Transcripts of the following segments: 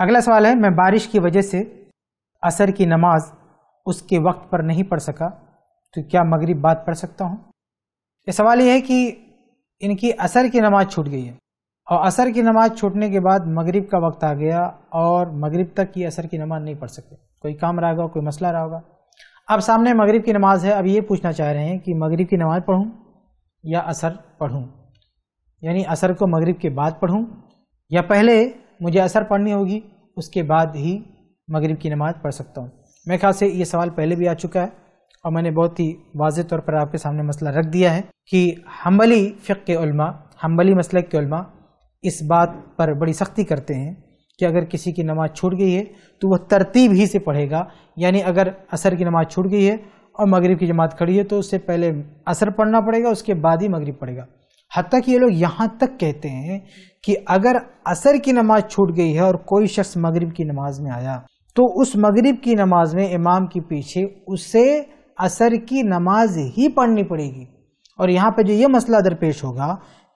अगला सवाल है मैं बारिश की वजह से असर की नमाज उसके वक्त पर नहीं पढ़ सका तो क्या मगरिब बाद पढ़ सकता हूँ ये सवाल यह है कि इनकी असर की नमाज छूट गई है और असर की नमाज छूटने के बाद मगरिब का वक्त आ गया और मगरिब तक ये असर की नमाज नहीं पढ़ सकते कोई काम रहा होगा कोई मसला रहा होगा अब सामने मगरिब की नमाज है अब ये पूछना चाह रहे हैं कि मगरिब की नमाज पढ़ूँ या असर पढ़ूँ यानी असर को मगरिब के बाद पढ़ूँ या पहले मुझे असर पढ़नी होगी उसके बाद ही मगरिब की नमाज़ पढ़ सकता हूँ मेरे ख्याल से ये सवाल पहले भी आ चुका है और मैंने बहुत ही वाज तौर पर आपके सामने मसला रख दिया है कि हम्बली फ़िक के उल्मा हम्बली मसल के उल्मा इस बात पर बड़ी सख्ती करते हैं कि अगर किसी की नमाज़ छूट गई है तो वह तरतीब ही से पढ़ेगा यानी अगर असर की नमाज़ छूट गई है और मगरब की जमात खड़ी है तो उससे पहले असर पढ़ना पड़ेगा उसके बाद ही मगरब पढ़ेगा हती कि ये लोग यहाँ तक कहते हैं कि अगर असर की नमाज छूट गई है और कोई शख्स मगरिब की नमाज में आया तो उस मगरिब की नमाज में इमाम के पीछे उसे असर की नमाज ही पढ़नी पड़ेगी और यहाँ पे जो ये मसला दरपेश होगा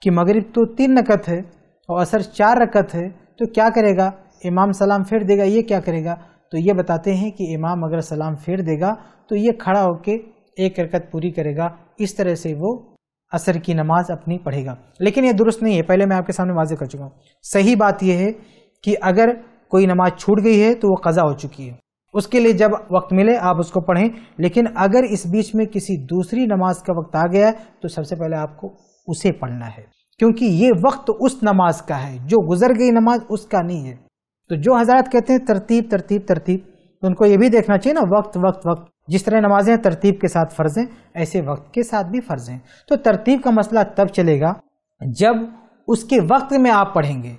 कि मगरिब तो तीन रकत है और असर चार रकत है तो क्या करेगा इमाम सलाम फेर देगा ये क्या करेगा तो ये बताते हैं कि इमाम अगर सलाम फेर देगा तो ये खड़ा होकर एक रकत पूरी करेगा इस तरह से वो असर की नमाज अपनी पढ़ेगा लेकिन यह दुरुस्त नहीं है पहले मैं आपके सामने वाजे कर चुका हूँ सही बात यह है कि अगर कोई नमाज छूट गई है तो वो कज़ा हो चुकी है उसके लिए जब वक्त मिले आप उसको पढ़ें लेकिन अगर इस बीच में किसी दूसरी नमाज का वक्त आ गया तो सबसे पहले आपको उसे पढ़ना है क्योंकि ये वक्त उस नमाज का है जो गुजर गई नमाज उसका नहीं है तो जो हजरत कहते हैं तरतीब तरतीब तरतीब तो उनको ये भी देखना चाहिए ना वक्त वक्त वक्त जिस तरह नमाजें तरतीब के साथ फ़र्ज हैं ऐसे वक्त के साथ भी फ़र्ज हैं तो तरतीब का मसला तब चलेगा जब उसके वक्त में आप पढ़ेंगे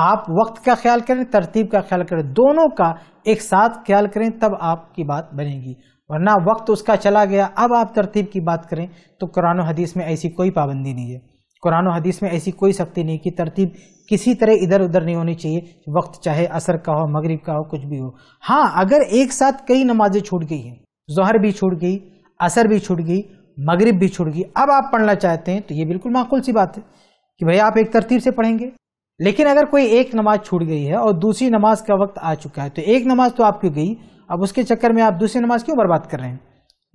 आप वक्त का ख्याल करें तरतीब का ख्याल करें दोनों का एक साथ ख्याल करें तब आपकी बात बनेगी वरना वक्त उसका चला गया अब आप तरतीब की बात करें तो कुरान हदीस में ऐसी कोई पाबंदी नहीं है कुरान हदीस में ऐसी कोई सख्ती नहीं कि तरतीब किसी तरह इधर उधर नहीं होनी चाहिए वक्त चाहे असर का हो मगरिब का हो कुछ भी हो हाँ अगर एक साथ कई नमाजें छूट गई हैं जहर भी छूट गई असर भी छूट गई मगरिब भी छूट गई अब आप पढ़ना चाहते हैं तो ये बिल्कुल माकूल सी बात है कि भाई आप एक तरतीब से पढ़ेंगे लेकिन अगर कोई एक नमाज छूट गई है और दूसरी नमाज का वक्त आ चुका है तो एक नमाज तो आपकी गई अब उसके चक्कर में आप दूसरी नमाज क्यों बर्बाद कर रहे हैं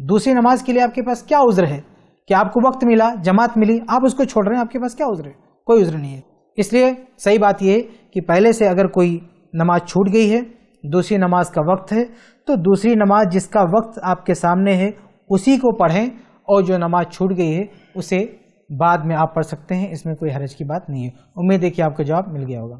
दूसरी नमाज के लिए आपके पास क्या उज्र है कि आपको वक्त मिला जमात मिली आप उसको छोड़ रहे हैं आपके पास क्या उज्र है कोई उज्र नहीं है इसलिए सही बात यह है कि पहले से अगर कोई नमाज छूट गई है दूसरी नमाज का वक्त है तो दूसरी नमाज जिसका वक्त आपके सामने है उसी को पढ़ें और जो नमाज छूट गई है उसे बाद में आप पढ़ सकते हैं इसमें कोई हरज की बात नहीं है उम्मीद है कि आपका जवाब मिल गया होगा